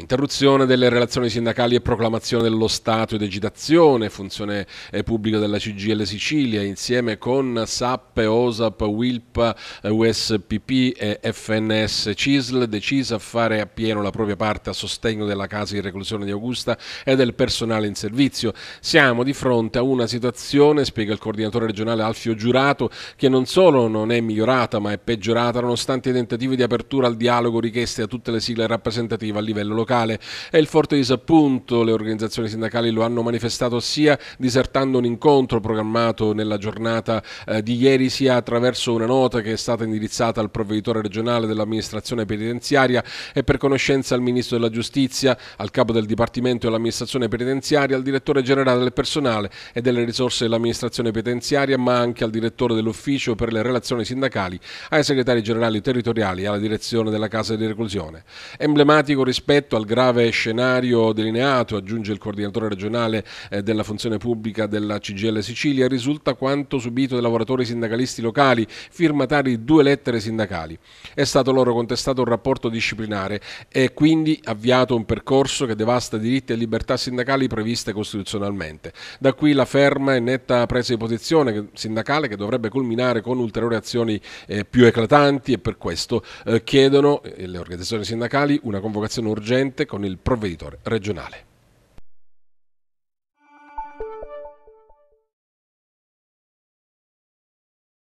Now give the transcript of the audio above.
Interruzione delle relazioni sindacali e proclamazione dello Stato ed agitazione, funzione eh, pubblica della CGL Sicilia insieme con SAP, OSAP, WILP, eh, USPP e FNS CISL decisa a fare appieno la propria parte a sostegno della casa di reclusione di Augusta e del personale in servizio. Siamo di fronte a una situazione, spiega il coordinatore regionale Alfio Giurato, che non solo non è migliorata ma è peggiorata nonostante i tentativi di apertura al dialogo richiesti da tutte le sigle rappresentative a livello locale locale è il forte disappunto. Le organizzazioni sindacali lo hanno manifestato sia disertando un incontro programmato nella giornata eh, di ieri, sia attraverso una nota che è stata indirizzata al provveditore regionale dell'amministrazione penitenziaria e per conoscenza al ministro della giustizia, al capo del Dipartimento dell'amministrazione penitenziaria, al direttore generale del personale e delle risorse dell'amministrazione penitenziaria, ma anche al direttore dell'ufficio per le relazioni sindacali, ai segretari generali territoriali e alla direzione della casa di reclusione. Emblematico rispetto rispetto al grave scenario delineato, aggiunge il coordinatore regionale eh, della funzione pubblica della CGL Sicilia, risulta quanto subito dai lavoratori sindacalisti locali, firmatari di due lettere sindacali. È stato loro contestato un rapporto disciplinare e quindi avviato un percorso che devasta diritti e libertà sindacali previste costituzionalmente. Da qui la ferma e netta presa di posizione sindacale che dovrebbe culminare con ulteriori azioni eh, più eclatanti e per questo eh, chiedono le organizzazioni sindacali una convocazione urgente urgente con il provveditore regionale.